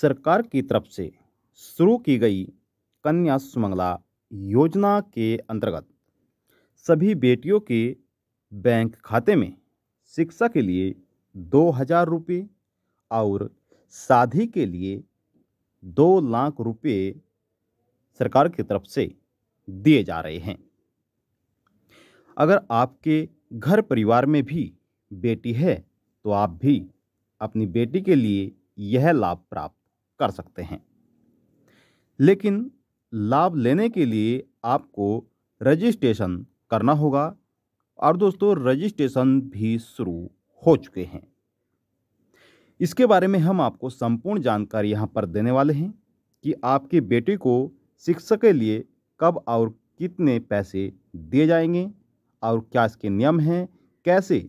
सरकार की तरफ से शुरू की गई कन्या सुमंगला योजना के अंतर्गत सभी बेटियों के बैंक खाते में शिक्षा के लिए दो हजार रुपये और शादी के लिए दो लाख रुपये सरकार की तरफ से दिए जा रहे हैं अगर आपके घर परिवार में भी बेटी है तो आप भी अपनी बेटी के लिए यह लाभ प्राप्त कर सकते हैं लेकिन लाभ लेने के लिए आपको रजिस्ट्रेशन करना होगा और दोस्तों रजिस्ट्रेशन भी शुरू हो चुके हैं इसके बारे में हम आपको संपूर्ण जानकारी यहाँ पर देने वाले हैं कि आपके बेटे को शिक्षक के लिए कब और कितने पैसे दिए जाएंगे और क्या इसके नियम हैं कैसे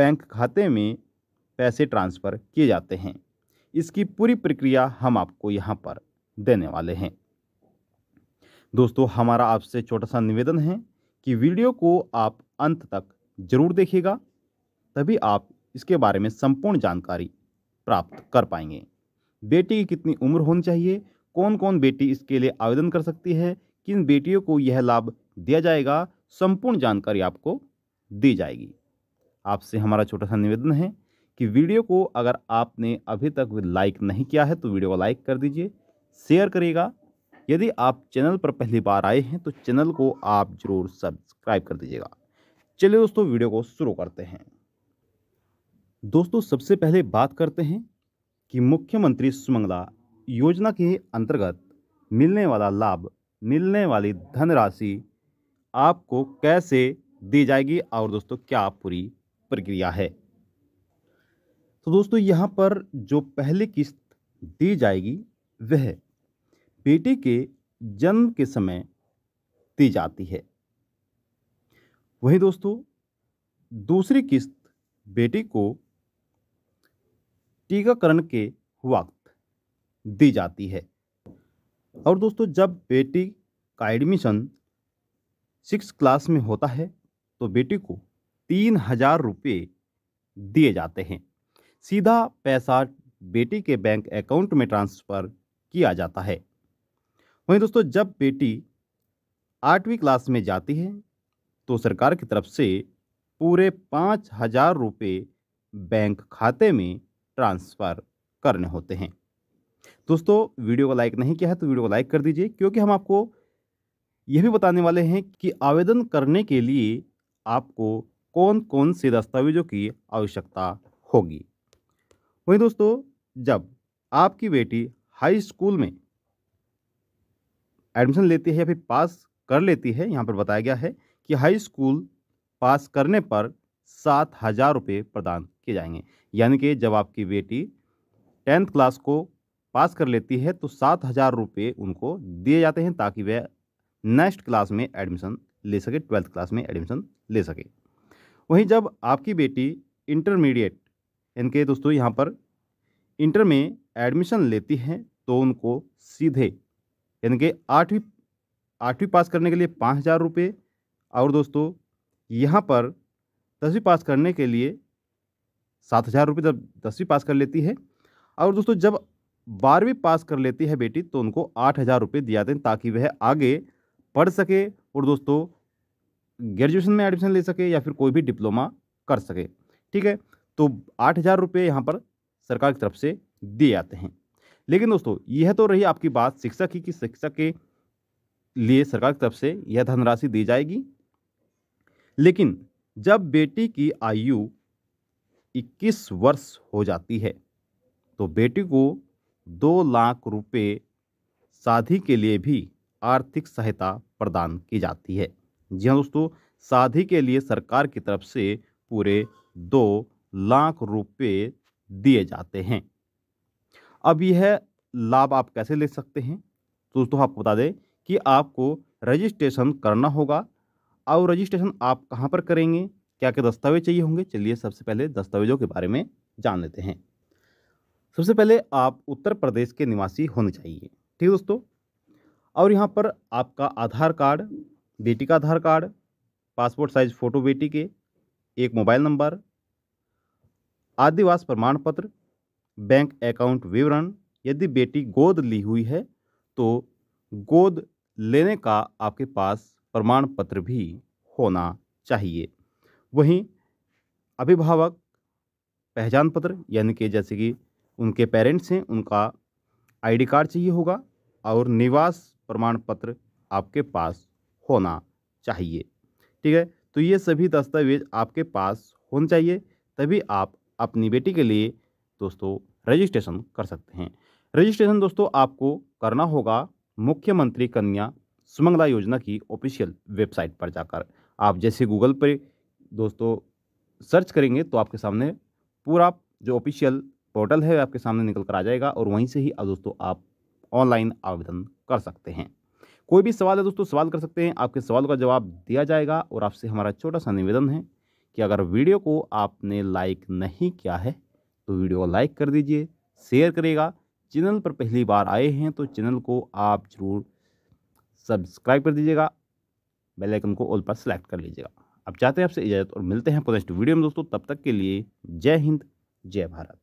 बैंक खाते में पैसे ट्रांसफ़र किए जाते हैं इसकी पूरी प्रक्रिया हम आपको यहाँ पर देने वाले हैं दोस्तों हमारा आपसे छोटा सा निवेदन है कि वीडियो को आप अंत तक जरूर देखिएगा तभी आप इसके बारे में संपूर्ण जानकारी प्राप्त कर पाएंगे बेटी की कितनी उम्र होनी चाहिए कौन कौन बेटी इसके लिए आवेदन कर सकती है किन बेटियों को यह लाभ दिया जाएगा संपूर्ण जानकारी आपको दी जाएगी आपसे हमारा छोटा सा निवेदन है कि वीडियो को अगर आपने अभी तक लाइक नहीं किया है तो वीडियो को लाइक कर दीजिए शेयर करिएगा यदि आप चैनल पर पहली बार आए हैं तो चैनल को आप ज़रूर सब्सक्राइब कर दीजिएगा चलिए दोस्तों वीडियो को शुरू करते हैं दोस्तों सबसे पहले बात करते हैं कि मुख्यमंत्री सुमंगला योजना के अंतर्गत मिलने वाला लाभ मिलने वाली धनराशि आपको कैसे दी जाएगी और दोस्तों क्या पूरी प्रक्रिया है तो दोस्तों यहाँ पर जो पहली किस्त दी जाएगी वह बेटे के जन्म के समय दी जाती है वहीं दोस्तों दूसरी किस्त बेटी को टीकाकरण के वक्त दी जाती है और दोस्तों जब बेटी का एडमिशन सिक्स क्लास में होता है तो बेटी को तीन हजार रुपये दिए जाते हैं सीधा पैसा बेटी के बैंक अकाउंट में ट्रांसफ़र किया जाता है वहीं दोस्तों जब बेटी आठवीं क्लास में जाती है तो सरकार की तरफ से पूरे पाँच हजार रुपये बैंक खाते में ट्रांसफ़र करने होते हैं दोस्तों वीडियो को लाइक नहीं किया है तो वीडियो को लाइक कर दीजिए क्योंकि हम आपको यह भी बताने वाले हैं कि आवेदन करने के लिए आपको कौन कौन से दस्तावेजों की आवश्यकता होगी वहीं दोस्तों जब आपकी बेटी हाई स्कूल में एडमिशन लेती है या फिर पास कर लेती है यहाँ पर बताया गया है कि हाई स्कूल पास करने पर सात हज़ार रुपये प्रदान किए जाएंगे यानी कि जब आपकी बेटी टेंथ क्लास को पास कर लेती है तो सात हज़ार रुपये उनको दिए जाते हैं ताकि वह नेक्स्ट क्लास में एडमिशन ले सके ट्वेल्थ क्लास में एडमिशन ले सके वहीं जब आपकी बेटी इंटरमीडिएट इनके दोस्तों यहाँ पर इंटर में एडमिशन लेती हैं तो उनको सीधे यानी कि आठवीं आठवीं पास करने के लिए पाँच हज़ार रुपये और दोस्तों यहाँ पर दसवीं पास करने के लिए सात हज़ार रुपये जब दसवीं पास कर लेती है और दोस्तों जब बारहवीं पास कर लेती है बेटी तो उनको आठ हज़ार रुपये दिया दें ताकि वह आगे पढ़ सके और दोस्तों ग्रेजुएशन में एडमिशन ले सके या फिर कोई भी डिप्लोमा कर सके ठीक है तो आठ हज़ार रुपये यहाँ पर सरकार की तरफ से दिए जाते हैं लेकिन दोस्तों यह तो रही आपकी बात शिक्षक की कि शिक्षक के लिए सरकार की तरफ से यह धनराशि दी जाएगी लेकिन जब बेटी की आयु 21 वर्ष हो जाती है तो बेटी को दो लाख रुपए शादी के लिए भी आर्थिक सहायता प्रदान की जाती है जी हाँ दोस्तों शादी के लिए सरकार की तरफ से पूरे दो लाख रुपये दिए जाते हैं अब यह लाभ आप कैसे ले सकते हैं तो दोस्तों आपको बता दें कि आपको रजिस्ट्रेशन करना होगा और रजिस्ट्रेशन आप कहाँ पर करेंगे क्या क्या दस्तावेज चाहिए होंगे चलिए सबसे पहले दस्तावेजों के बारे में जान लेते हैं सबसे पहले आप उत्तर प्रदेश के निवासी होने चाहिए ठीक है दोस्तों और यहाँ पर आपका आधार कार्ड बेटी का Aadhaar card passport size photo बेटी के एक मोबाइल नंबर आदिवास प्रमाण पत्र बैंक अकाउंट विवरण यदि बेटी गोद ली हुई है तो गोद लेने का आपके पास प्रमाण पत्र भी होना चाहिए वहीं अभिभावक पहचान पत्र यानी कि जैसे कि उनके पेरेंट्स हैं उनका आईडी कार्ड चाहिए होगा और निवास प्रमाण पत्र आपके पास होना चाहिए ठीक है तो ये सभी दस्तावेज आपके पास होने चाहिए तभी आप अपनी बेटी के लिए दोस्तों रजिस्ट्रेशन कर सकते हैं रजिस्ट्रेशन दोस्तों आपको करना होगा मुख्यमंत्री कन्या सुमंगला योजना की ऑफिशियल वेबसाइट पर जाकर आप जैसे गूगल पर दोस्तों सर्च करेंगे तो आपके सामने पूरा जो ऑफिशियल पोर्टल है आपके सामने निकल कर आ जाएगा और वहीं से ही दोस्तों आप ऑनलाइन आवेदन कर सकते हैं कोई भी सवाल है दोस्तों सवाल कर सकते हैं आपके सवाल का जवाब दिया जाएगा और आपसे हमारा छोटा सा निवेदन है कि अगर वीडियो को आपने लाइक नहीं किया है तो वीडियो को लाइक कर दीजिए शेयर करेगा चैनल पर पहली बार आए हैं तो चैनल को आप जरूर सब्सक्राइब कर दीजिएगा बेल आइकन को ऑल पर सेलेक्ट कर लीजिएगा अब चाहते हैं आपसे इजाज़त और मिलते हैं नेक्स्ट वीडियो में दोस्तों तब तक के लिए जय हिंद जय भारत